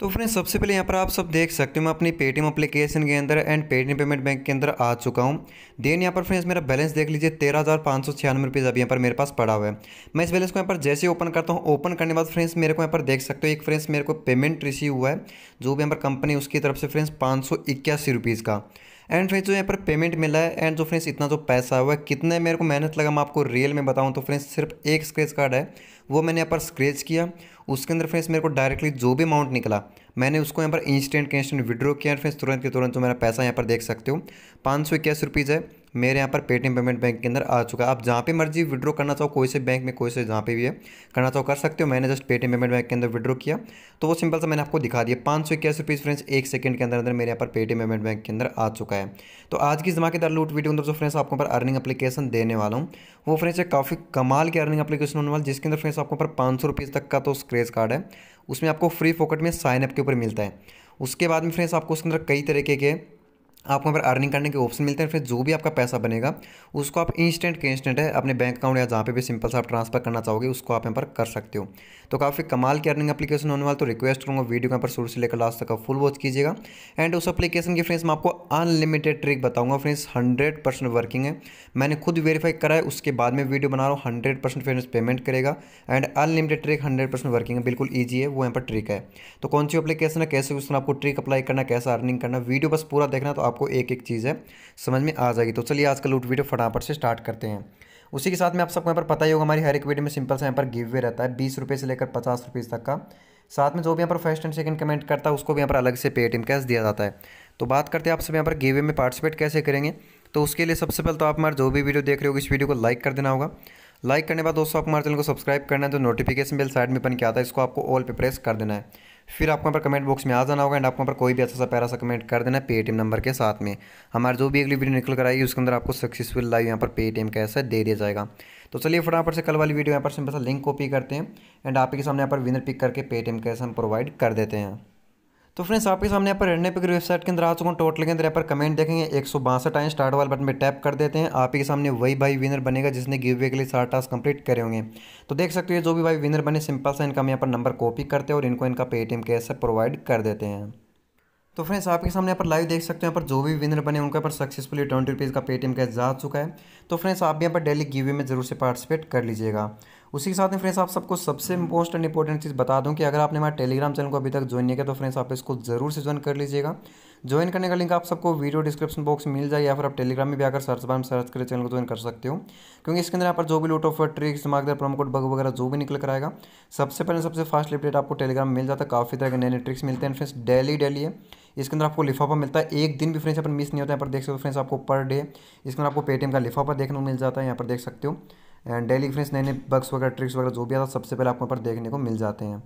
तो फ्रेंड्स सबसे पहले यहाँ पर आप सब देख सकते हो मैं अपनी पेटीएम अपलीकेशन के अंदर एंड पेटीएम पेमेंट बैंक के अंदर आ चुका हूँ देन यहाँ पर फ्रेंड्स मेरा बैलेंस देख लीजिए तेरह हज़ार पाँच सौ छियानवे रुपीज़ अभी यहाँ पर मेरे पास पड़ा हुआ है मैं इस बैलेंस को यहाँ पर जैसे ओपन करता हूँ ओपन करने बाद फ्रेंड्स मेरे को यहाँ पर देख सकते हो एक फ्रेंड्स मेरे को पेमेंट रिसीव हुआ है जो भी यहाँ पर कंपनी उसकी तरफ से फ्रेंड्स पाँच सौ इक्यासी रुपीज़ का एंड फ्रेंड्स जो यहाँ पर पेमेंट मिला है एंड जो फ्रेंड्स इतना जो पैसा हुआ है कितने मेरे को मेहनत लगा मैं आपको रियल में बताऊँ तो फ्रेंड्स सिर्फ एक स्क्रेच कार्ड है वो मैंने यहाँ पर स्क्रेच किया उसके अंदर फ्रेंड्स मेरे को डायरेक्टली जो भी अमाउंट निकला मैंने उसको यहाँ पर इंस्टेंट कैश विड्रॉ किया फ्रेंड्स तुरंत के तुरंत तो मेरा पैसा यहाँ पर देख सकते हो पाँच सौ इक्यासी रुपीज़ है मेरे यहाँ पर पेटीएम पेमेंट बैंक के अंदर आ चुका है आप जहाँ पे मर्जी विड्रो करना चाहो कोई से बैंक में कोई से जहाँ पे भी है करना चाहो कर सकते हो मैंने जस्ट पेटीएम पेमेंट बैंक के अंदर विड्रो किया तो वो सिंपल सा मैंने आपको दिखा दिया पाँच सौ इक्यासी रुपीज़ फ्रेंड्स एक सेकंड के अंदर अंदर मेरे यहाँ पर पेटीएम पेमेंट बैंक के अंदर आ चुका है तो आज की जमा के दर लूट वीडियो तो अंदर जो फ्रेंड्स आपको पर अर्निंग अपलीकेशन देने वाला हूँ वो फ्रेंड्स एक काफ़ी कमाल की अर्निंग अपलीकेशन होने वाला जिसके अंदर फ्रेंड्स आपको पर पाँच सौ रुपीज़ तक का तो स्क्रेच कार्ड है उसमें आपको फ्री फोकट में साइनअप के ऊपर मिलता है उसके बाद में फ्रेंड्स आपको उसके अंदर कई तरीके के आपको वहाँ पर अर्निंग करने के ऑप्शन मिलते हैं फिर जो भी आपका पैसा बनेगा उसको आप इंस्टेंट के इंस्टेंट है अपने बैंक अकाउंट या जहाँ पे भी सिंपल से आप ट्रांसफर करना चाहोगे उसको आप यहाँ पर कर सकते हो तो काफ़ी कमाल की अर्निंग एप्लीकेशन होने वाला तो रिक्वेस्ट करूँगा वीडियो यहाँ पर शुरू से लेकर लास्ट तक फुल वॉच कीजिएगा एंड उस एप्लीकेशन की फ्रेंड्स मैं आपको अनलिमिटेड ट्रिक बताऊँगा फ्रेंड्स हंड्रेड वर्किंग है मैंने खुद वेरीफाई करा है उसके बाद में वीडियो बना रहा हूँ हंड्रेड फ्रेंड्स पेमेंट करेगा and unlimited trick hundred working है बिल्कुल ईजी है वो यहाँ पर ट्रिक है तो कौन सी अपलीकेशन है कैसे उसमें आपको ट्रिक अप्लाई करना कैसा अर्निंग करना वीडियो बस पूरा देखना तो आप आपको एक एक चीज़ है समझ में आ जाएगी तो चलिए आज का लूट वीडियो फटाफट से स्टार्ट करते हैं उसी के साथ में आप सबको यहाँ पर पता ही होगा हमारी हर एक वीडियो में सिंपल सा यहाँ पर गिव वे रहता है बीस रुपये से लेकर पचास रुपीज़ तक का साथ में जो भी यहाँ पर फर्स्ट एंड सेकंड कमेंट करता है उसको भी यहाँ पर अलग से पेटीएम कैश दिया जाता है तो बात करते हैं आप सब यहाँ पर वे में पार्टिसिपेट कैसे करेंगे तो उसके लिए सबसे पहले तो आप हमारे जो भी वीडियो देख रहे हो इस वीडियो को लाइक कर देना होगा लाइक करने बाद दोस्तों आप हमारे चैनल को सब्सक्राइब करना है तो नोटिफिकेशन बिल साइड में बन के आता है इसको आपको ऑल पे प्रेस कर देना है फिर आपको यहाँ पर कमेंट बॉक्स में आ जाना होगा एंड आपको यहाँ पर कोई भी अच्छा सा पैरा सा कमेंट कर देना पेटीएम नंबर के साथ में हमारे जो भी अगली वीडियो निकल कर आएगी उसके अंदर आपको सक्सेसफुल लाइव यहाँ पर पेटीएम का ऐसा दे दिया जाएगा तो चलिए फटाफट से कल वाली वीडियो यहाँ पर से लिंक कॉपी करते हैं एंड आपके सामने यहाँ पर विनर पिक करके पेटीएम का ऐसा हम प्रोवाइड कर देते हैं तो फ्रेंड्स आपके सामने यहाँ पर रेडने पे वेबसाइट के अंदर आ चुका हूँ टोटल के अंदर यहाँ पर कमेंट देखेंगे एक सौ बासठ आए स्टार्ट वाले बटन पर टैप कर देते हैं आपके सामने वही भाई विनर बनेगा जिसने गिव वे के लिए सारा टास्क कंप्लीट करे होंगे तो देख सकते हो जो भी भाई विनर बने सिंपल सा इनका हम यहाँ पर नंबर कॉपी करते हैं और इनको इनका पेटीएम कैश से प्रोवाइड कर देते हैं तो फ्रेंड्स आपके सामने यहाँ पर लाइव देख सकते हैं यहाँ पर जो भी विनर बने उनके पर सक्सेसफुली ट्वेंटी रुपीज़ का पेटीएम कैश जा चुका है तो फ्रेंड्स आप भी यहाँ पर डेली गिवे में जरूर से पार्टिसिपेट कर लीजिएगा उसी के साथ में फ्रेंड्स आप सबको सबसे मोस्ट एंड इंपॉर्टेंट चीज़ बता दूं कि अगर आपने हमारे टेलीग्राम चैनल को अभी तक ज्वाइन नहीं किया तो फ्रेंड्स आप इसको जरूर से ज्वाइन कर लीजिएगा ज्वाइन करने का लिंक आप सबको वीडियो डिस्क्रिप्शन बॉक्स मिल जाए या फिर आप टेलीग्राम में भी आकर सर्च बार में सर्च करके चैनल को ज्वाइन कर सकते हो क्योंकि इसके अंदर यहाँ पर जो भी लूट ऑफ ट्रिक्स दिमागदार प्रोमो कोड बग वगैरह जो भी निकल कर आएगा सबसे पहले सबसे फास्ट अपडेट आपको टेलीग्राम मिल जाता है काफ़ी तरह के नए नए ट्रिक्स मिलते हैं फ्रेंड्स डेली डेली है इसके अंदर आपको लिफाफा मिलता है एक दिन भी फ्रेंड्स अपन मिस नहीं होता है यहाँ पर देख सकते हो फ्रेंड्स आपको पर डे इसके अंदर आपको पेटीएम का लिफाफा देखने को मिल जाता है यहाँ पर देख सकते हो डेली फ्रेंड्स नए नए बक्स वगैरह ट्रिक्स वगैरह जो भी आता सबसे पहले आपको पर देखने को मिल जाते हैं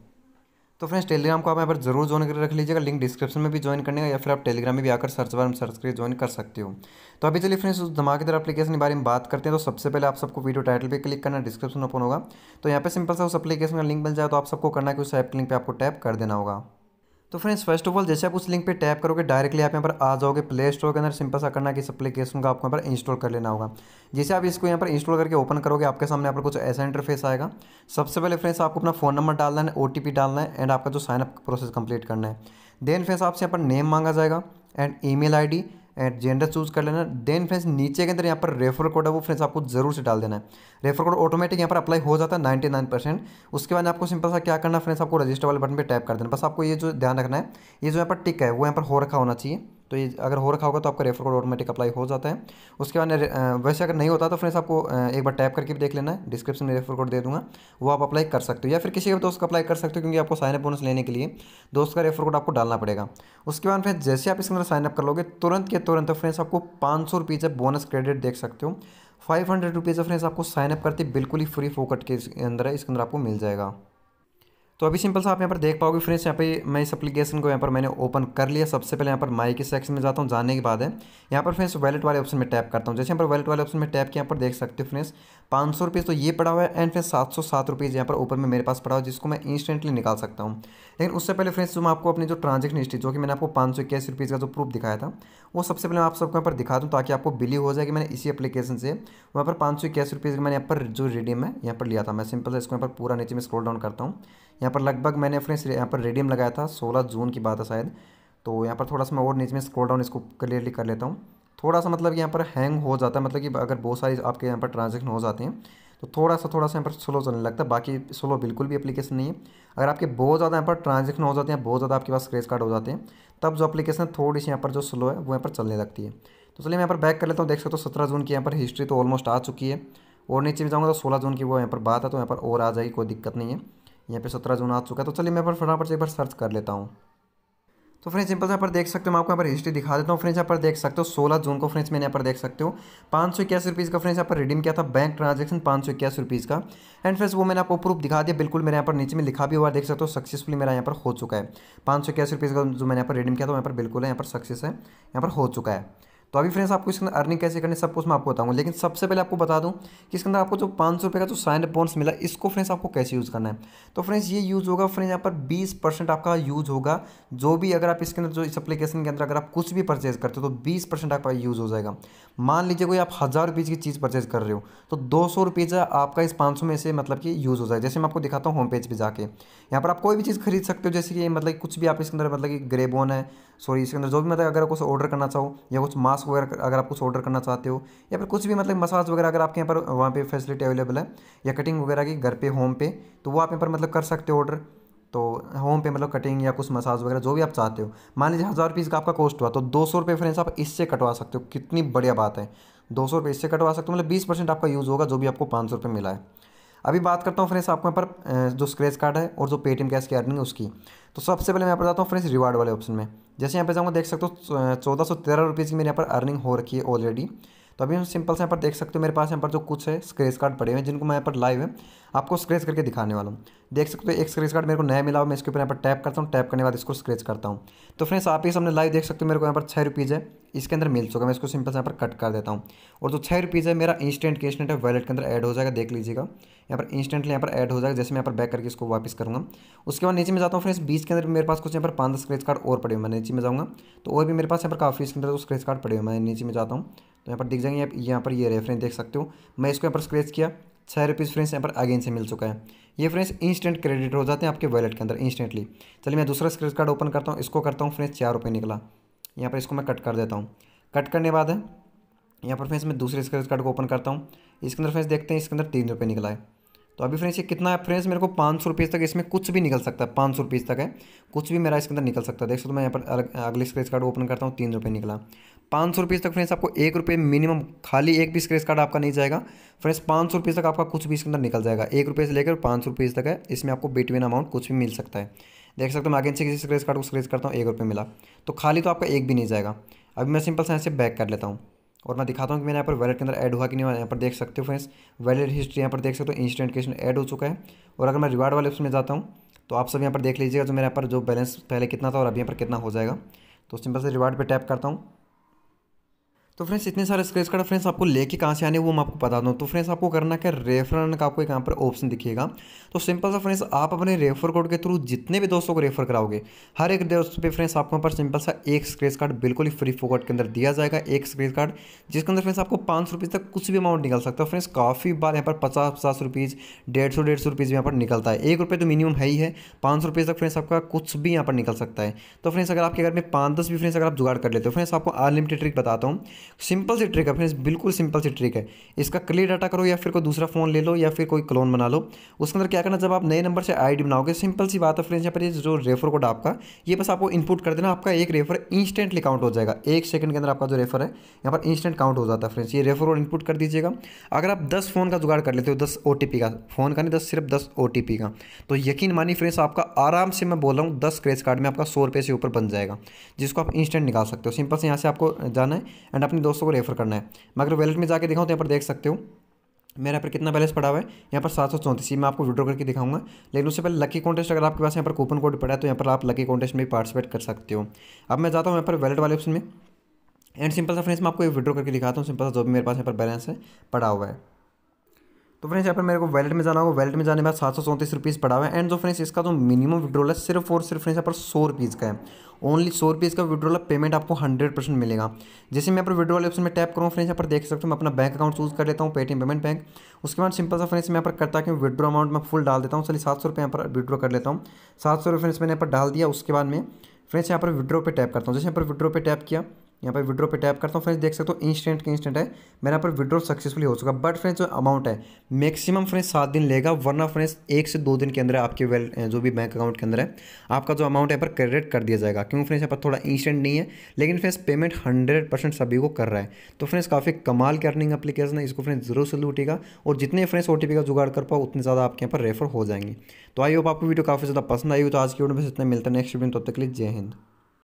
तो फ्रेंड्स टेलीग्राम को आप यहाँ पर जरूर ज्वाइन कर रख लीजिएगा लिंक डिस्क्रिप्शन में भी ज्वाइन करने का या फिर आप टेलीग्राम में भी आकर सर्च बार में सर्च करके ज्वाइन कर सकते हो तो अभी चलिए फ्रेंड्स उस धमाकेदार अपलीकेशन के बारे में बात करते हैं तो सबसे पहले आप सबको वीडियो टाइटल पे क्लिक करना डिस्क्रिप्शन ओपन होगा तो यहाँ पर सिंपल सा उस अपलीकेशन का लिंक मिल जाए तो आप सबको करना कि उस एप लिंक पर आपको टैप कर देना होगा तो फ्रेंड्स फर्स्ट ऑफ ऑल जैसे आप उस लिंक पे टैप करोगे डायरेक्टली आप यहाँ पर आ जाओगे प्ले स्टोर के अंदर सिंपल सा करना कि इस एप्लीकेशन का आपको यहाँ पर इंस्टॉल कर लेना होगा जैसे आप इसको यहाँ पर इंस्टॉल करके ओपन करोगे आपके सामने यहाँ पर कुछ ऐसा इंटरफेस आएगा सबसे पहले फ्रेंड्स आपको अपना फ़ोन नंबर डालना है ओ डालना है एंड आपका जो साइनअप प्रोसेस कंप्लीट करना है देन फ्रेंड्स आपसे यहाँ पर नेम मांगा जाएगा and email and gender choose कर लेना देन फ्रेंड्स नीचे के अंदर यहाँ पर रेफर कोड है वो फ्रेंड्स आपको जरूर से डाल देना है रेफर कोड ऑटोमेटिक यहाँ पर अप्लाई हो जाता है नाइन्टी नाइन परसेंट उसके बाद आपको सिंपल सा क्या करना फ्रेंड्स आपको रजिस्टर वाले बटन पर टैप कर देना बस आपको ये जो ध्यान रखना है ये जो यहाँ पर टिक है वो यहाँ पर हो रखा होना चाहिए तो ये अगर हो रखा होगा तो आपका रेफर कोड ऑटोमेटिक अप्लाई हो जाता है उसके बाद वैसे अगर नहीं होता तो फ्रेंड्स आपको एक बार टैप करके भी देख लेना है डिस्क्रिप्शन में रेफर कोड दे दूँगा वो आप अप्लाई कर सकते हो या फिर किसी के दोस्त का अप्लाई कर सकते हो क्योंकि आपको साइनअप बोनस लेने के लिए दोस्त का रेफर कोड आपको डालना पड़ेगा उसके बाद फ्रेंड्स जैसे आप इसके अंदर साइनअप कर लोगे तुरंत के तुरंत तो फ्रेंड्स आपको पाँच सौ रुपीज़ बोनस क्रेडिट देख सकते हो फाइव हंड्रेड रुपीज़ फ्रेंड्स आपको साइनअप करते बिल्कुल ही फ्री फोकट के अंदर है इसके अंदर आपको मिल जाएगा तो अभी सिंपल सा आप यहाँ पर देख पाओगे फ्रेंड्स यहाँ पे मैं इस एप्लीकेशन को यहाँ पर मैंने ओपन कर लिया सबसे पहले यहाँ पर माई के सेक्शन में जाता हूँ जाने के बाद है यहाँ पर फ्रेंड्स वैलेट वाले ऑप्शन में टैप करता हूँ जैसे यहाँ पर वैलेट वाले ऑप्शन में टैप के यहाँ पर देख सकते हो फ्रेंड्स पाँच सौ तो ये पड़ा हुआ है एंड फ्रेंड सात सौ सात रुपीज़ यहाँ पर ऊपर में मेरे पास पड़ा हुआ जिसको मैं इंस्टेंटली निकाल सकता हूँ लेकिन उससे पहले फ्रेंड्स जो मैं आपको अपनी जो ट्रांजेक्शन हिस्ट्री जो कि मैंने आपको पाँच सौ इक्यासी रुपीज़ का जो प्रूफ दिखाया था वो सबसे पहले मैं आप सबको यहाँ पर दिखा दूँ ताकि आपको बिलीव हो जाए कि मैंने इसी एप्लीकेशन से वहाँ पर पाँच सौ इक्यासी रुपीज़ का मैंने यहाँ पर जो रिडीम है यहाँ पर लिया था मैं सिंपल से इसको यहाँ पर पूरा नीचे में स्क्रोल डाउन करता हूँ यहाँ यहाँ पर लगभग मैंने फ्रेंड्स यहाँ पर रेडियम लगाया था सोलह जून की बात है शायद तो यहाँ पर थोड़ा सा मैं और नीचे में स्क्रोल डाउन इसको क्लियरली कर लेता हूँ थोड़ा सा मतलब यहाँ पर हैंग हो जाता है मतलब कि अगर बहुत सारी आपके यहाँ पर ट्रांजेक्शन हो जाते हैं तो थोड़ा सा थोड़ा सा यहाँ पर स्लो चलने लगता है बाकी स्लो बिल्कुल भी एप्लीकेशन नहीं है अगर आपके बहुत ज़्यादा यहाँ पर ट्रांजेक्शन हो जाते हैं बहुत ज़्यादा आपके पास स्क्रेच कार्ड हो जाते हैं तब जो एप्लीकेशन थोड़ी सी यहाँ पर जो स्लो है वो यहाँ पर चलने लगती है तो चलिए मैं यहाँ पर बैक कर लेता हूँ देख सकते हो सत्रह जून की यहाँ पर हिस्ट्री तो ऑलमोस्ट आ चुकी है और नीचे भी जाऊँगा तो सोलह जून की वो यहाँ पर बात है तो यहाँ पर और आ जाएगी कोई दिक्कत नहीं है यहाँ पे सत्रह जून आ चुका है तो चलिए मैं पर फटाफट से एक बार सर्च कर लेता हूँ तो फ्रेंड्स सिंपल यहाँ पर देख सकते हो मैं आपको यहाँ पर हिस्ट्री दिखा देता हूँ फ्रेंड्स यहाँ पर देख सकते हो सोलह जून को फ्रेंड्स मैंने यहाँ पर देख सकते हो पाँच सौ इक्यासी रुपीज़ का फ्रेंड्स यहाँ पर रिडीम किया था बैंक ट्रांजेक्शन पाँच सौ इक्यासी रुपीज़ का एंड फ्रेंड्स वो मैंने आपको प्रूफ दिखा दिया बिल्कुल मेरे यहाँ पर नीचे में लिखा भी हुआ देख सकते हो सक्सेसफुल मेरा यहाँ पर हो चुका है पाँच सौ इक्यासी रुपीज़ का जो मैंने यहाँ पर रिडीम किया था यहाँ पर बिल्कुल है यहाँ पर सक्सेस है यहाँ पर हो चुका है तो अभी फ्रेंड्स आपको इसके अंदर अर्निंग कैसे करनी सब कुछ मैं आपको बताऊंगा लेकिन सबसे पहले आपको बता दूं कि इसके अंदर आपको जो पाँच सौ का जो साइन बोनस मिला इसको फ्रेंड्स आपको कैसे यूज़ करना है तो फ्रेंड्स ये यूज़ होगा फ्रेंड्स यहाँ पर बीस परसेंट आपका यूज़ होगा जो भी अगर आप इसके अंदर जो इस अपलीकेशन के अंदर अगर आप कुछ भी परचेज करते हो तो बीस परसेंट आपका यूज़ हो जाएगा मान लीजिए कोई आप हज़ार रुपीज़ की चीज़ परचेज कर रहे हो तो दो सौ रुपीज़ आपका इस पाँच सौ में से मतलब कि यूज़ हो जाएगा जैसे मैं आपको दिखाता हूँ होम पेज पर जाके यहाँ पर आप कोई भी चीज़ खरीद सकते हो जैसे कि मतलब कुछ भी आप इसके अंदर मतलब कि ग्रेबोन है सॉरी इसके अंदर जो भी मतलब अगर कुछ ऑर्डर करना चाहो या कुछ मास्क मास्क वगैरह अगर आप कुछ ऑर्डर करना चाहते हो या फिर कुछ भी मतलब मसाज वगैरह अगर आपके यहाँ पर वहाँ पे फैसिलिटी अवेलेबल है या कटिंग वगैरह की घर पे होम पे तो वो आप यहाँ पर मतलब कर सकते हो ऑर्डर तो होम पे मतलब कटिंग या कुछ मसाज वगैरह जो भी आप चाहते हो मान लीजिए हज़ार रुपीज़ का आपका कॉस्ट हुआ तो दो सौ रुपये फ्रेंड्स आप इससे कटवा सकते हो कितनी बढ़िया बात है दो सौ रुपये इससे कटवा सकते हो मतलब बीस परसेंट आपका यूज़ होगा जो भी आपको पाँच सौ रुपये मिला है अभी बात करता हूँ फ्रेंड्स आपके यहाँ पर जो स्क्रैच कार्ड है और जो पेटीएम कैश की अर्निंग है उसकी तो सबसे पहले मैं यहाँ पर जाता हूँ फ्रेंड्स रिवार्ड वाले ऑप्शन में जैसे यहाँ पे जाऊँगा देख सकते हो चौदह सौ तेरह रुपीज़ की मेरे यहाँ पर अर्निंग हो रखी है ऑलरेडी तो अभी हम सिंपल से यहाँ पर देख सकते हो मेरे पास यहाँ पर जो कुछ है स्क्रेच कार्ड पड़े हुए हैं जिनको मैं यहाँ पर लाइव है आपको स्क्रेच करके दिखाने वाला हूँ देख सकते हो एक स्क्रेच कार्ड मेरे को नया मिला हुआ मैं इसके ऊपर यहाँ पर टैप करता हूँ टैप करने बाद इसको स्क्रेच करता हूँ तो फ्रेंड्स आप ही सामने लाइव देख सकते हो मेरे को यहाँ पर छः रुपीज़ है इसके अंदर मिल चुका मैं इसको सिंपल से यहाँ पर कट कर देता हूँ और जो छः रुपीज़ है मेरा इंस्टेंट कैश नेट है वैलेट के अंदर ऐड हो जाएगा देख लीजिएगा यहाँ पर इंस्टेंटली यहाँ पर ऐड हो जाएगा जैसे मैं यहाँ पर बैक करके इसको वापस करूँगा उसके बाद नीचे में जाता हूँ फ्रेंड्स बीस के अंदर मेरे पास कुछ यहाँ पर पाँच स्क्रेच कार्ड और पड़े हुए मैं नीचे में जाऊँगा तो और भी मेरे पास यहाँ पर काफ़ी इसके अंदर स्क्रेच कार्ड पड़े हुए मैं नीचे में जाता हूँ तो यहाँ पर दिख जाएंगे आप यहाँ पर ये रेफरेंस देख सकते हो मैं इसको यहाँ पर स्क्रेच किया छः रुपीज़ फ्रेंड्स यहाँ पर अगेन से मिल चुका है ये फ्रेंड्स इंस्टेंट क्रेडिट हो जाते हैं आपके वैलेट के अंदर इंस्टेंटली चलिए मैं दूसरा स्क्रेच कार्ड ओपन करता हूँ इसको करता हूँ फ्रेंड्स चार रुपये निकला यहाँ पर इसको मैं कट कर देता हूँ कट करने बाद है यहाँ पर फ्रेंड्स मैं दूसरे स्क्रेच कार्ड को ओपन करता हूँ इसके अंदर फ्रेंड्स देखते हैं इसके अंदर तीन रुपये निकला है तो अभी फ्रेंड्स ये कितना है फ्रेंड्स मेरे को पाँच सौ रुपीज़ तक इसमें कुछ भी निकल सकता है पाँच सौ रुपीज़ तक है कुछ भी मेरा इसके अंदर निकल सकता है देख सकते हो मैं यहाँ पर अगले स्क्रेच कार्ड ओपन करता हूँ तीन रुपये निकला पाँच सौ रुपीज़ तक फ्रेंड्स आपको एक रुपये मिनिमम खाली एक भी स्क्रेच कार्ड आपका नहीं जाएगा फ्रेंड्स पाँच सौ रुपीज़ तक आपका कुछ भी इसके अंदर निकल जाएगा एक रुपये से लेकर पाँच सौ रुपीज़ तक है इसमें आपको बिटवीन अमाउंट कुछ भी मिल सकता है देख सकते हो मैं आगे किसी स्क्रेच कार्ड को स्क्रेच करता हूँ एक रुपये मिला तो खाली तो आपका एक भी नहीं जाएगा अभी मैं सिंपल साइंस यहाँ से बैक कर लेता हूँ और मैं दिखाता हूँ कि मैंने यहाँ पर वैलेट के अंदर ऐड हुआ कि नहीं यहाँ पर देख सकते हो फ्रेंड्स वैलेट हिस्ट्री यहाँ पर देख सकते हो इंस्टेंट कैश ऐड हो चुका है और अगर मैं रिवार्ड वाले ऑप्शन में जाता हूँ तो आप सब यहाँ पर देख लीजिएगा जो मेरे यहाँ पर जो बैलेंस पहले कितना था और अभी यहाँ पर कितना हो जाएगा तो सिंपल से रिवार्ड पर टैप करता हूँ तो फ्रेंड्स इतने सारे स्क्रेच कार्ड फ्रेंड्स आपको लेके कहाँ से आने वो मैं आपको बता दूँ तो फ्रेंड्स आपको करना क्या रेफर का आपको यहाँ पर ऑप्शन दिखेगा तो सिंपल सा फ्रेंड्स आप अपने रेफर कोड के थ्रू जितने भी दोस्तों को रेफर कराओगे हर एक दोस्त पे फ्रेंड्स आपको यहाँ पर सिंपल सा एक स्क्रेच कार्ड बिल्कुल ही फ्री फोकट के अंदर दिया जाएगा एक स्क्रेच कार्ड जिसके अंदर फ्रेंड्स आपको पाँच रुपीज़ तक कुछ भी अमाउंट निकल सकता है फ्रेंड्स काफ़ी बार यहाँ पर पचास पचास रुपीज़ डेढ़ सौ डेढ़ सौ रुपीज़ यहाँ पर निकलता है एक रुपये तो मिनिमम है ही है पाँच सौ रुपीज़ तक फ्रेंड्स आपका कुछ भी यहाँ पर निकल सकता है तो फ्रेंड्स अगर आपके घर में पाँच दस भी फ्रेंड्स अगर आप जुगाड़ कर लेते हो फ्रेंड्स आपको अनलिमिटेड ट्रिक बताता हूँ सिंपल सी ट्रिक है फ्रेंड्स बिल्कुल सिंपल सी ट्रिक है इसका क्लियर डाटा करो या फिर कोई दूसरा फ़ोन ले लो या फिर कोई क्लोन बना लो उसके अंदर क्या करना जब आप नए नंबर से आईडी बनाओगे सिंपल सी बात है फ्रेंड्स यहाँ पर ये जो रेफर कोड आपका ये बस आपको इनपुट कर देना आपका एक रेफर इंस्टेंटली काउंट हो जाएगा एक सेकंड के अंदर आपका जो रेफर है यहाँ पर इंस्टेंट काउंट हो जाता है फ्रेंड्स ये रेफर कोड इनपुट कर दीजिएगा अगर आप दस फ़ोन का जुगाड़ कर लेते हो दस ओ का फ़ोन का नहीं दस सिर्फ दस ओ का तो यकीन मानी फ्रेंड्स आपका आराम से मैं बोल रहा हूँ दस क्रेज कार्ड में आपका सौ से ऊपर बन जाएगा जिसको आप इंस्टेंट निकाल सकते हो सिंपल से यहाँ से आपको जाना है एंड अपने दोस्तों को रेफर करना है मैं अगर वैलेट में जाकर दिखाऊँ तो यहाँ पर देख सकते हो मेरे यहाँ पर कितना बैलेंस पड़ा हुआ है यहाँ पर सात सौ चौंतीस मैं आपको विड्रॉ करके दिखाऊंगा लेकिन उससे पहले लकी कॉन्टेस्ट अगर आपके पास यहाँ पर कूपन कोड पड़ा है तो यहाँ पर आप लकी कॉन्टेस्ट में भी पार्टिसिपेट कर सकते हो अब मैं जाता हूँ यहाँ पर वैलेट वाले ऑप्शन में एंड सिंपल सा फ्रेंड्स मैं आपको ये विड्रॉ करके दिखाता हूँ सिंपल सा जो भी मेरे पास यहाँ पर बैलेंस है पड़ा हुआ है तो फ्रेंड्स यहाँ पर मेरे को वैलेट में जाना होगा वैलेट में जाने के बाद सात सौ चौंतीस रुपीज़ पड़ा हुआ है एंड जो फ्रेंड्स इसका जो मिनिमम विड्रॉल है सिर्फ और सिर्फ फ्रेंड्स यहाँ पर सौ रुपीज़ का है ओनली सौ रुपीज़ का विड्रॉल पेमेंट आपको हंड्रेड परसेंट मिलेगा जैसे मैं यहाँ पर विड्रॉल ऑप्शन में टैप करूँ फ्रेंड्स यहाँ पर देख सकते हो मैं अपना बैंक अकाउंट चूज कर लेता हूँ पेटीएम पेमेंट बैंक उसके बाद सिंपल सा फ्रेंड्स मैं यहाँ पर करता कि विड्रो अमाउंट मैं फुल डाल देता हूँ चलिए सात सौ रुपये यहाँ पर विड्रो कर लेता हूँ सात सौ रुपये फ्रेंड्स मैंने यहाँ पर डाल दिया उसके बाद में फ्रेंड्स यहाँ पर विड्रो पर टैप करता हूँ जैसे यहाँ पर विड्रो पर टैप किया यहाँ पर विड्रो पे टैप करता हूँ फ्रेंड्स देख सकते हो इंस्टेंट के इंस्टेंट है मेरा यहाँ पर विड्रो सक्सेसफुल हो चुका बट फ्रेंड्स जो अमाउंट है मैक्सिमम फ्रेंड्स सात दिन लेगा वरना फ्रेंड्स एक से दो दिन के अंदर आपके वेल जो भी बैंक अकाउंट के अंदर है आपका जो अमाउंट है पर क्रेडिट कर दिया जाएगा क्योंकि फ्रेंड्स यहाँ पर थोड़ा इंस्टेंट नहीं है लेकिन फ्रेंड्स पेमेंट हंड्रेड परसेंट सभी को कर रहा है तो फ्रेंड्स काफ़ी कमाल की अर्निंग अपलीकेशन है इसको फ्रेंड्स जरूर से लूटेगा और जितने फ्रेंड्स ओ का जुगाड़ कर पाओ उतने ज़्यादा आपके यहाँ पर रेफर हो जाएंगे तो आई होप आपको वीडियो काफ़ी ज़्यादा पसंद आई हो तो आज की वीडियो में इतना मिलता है नेक्स्ट वीडियो तब तक के लिए जय हिंद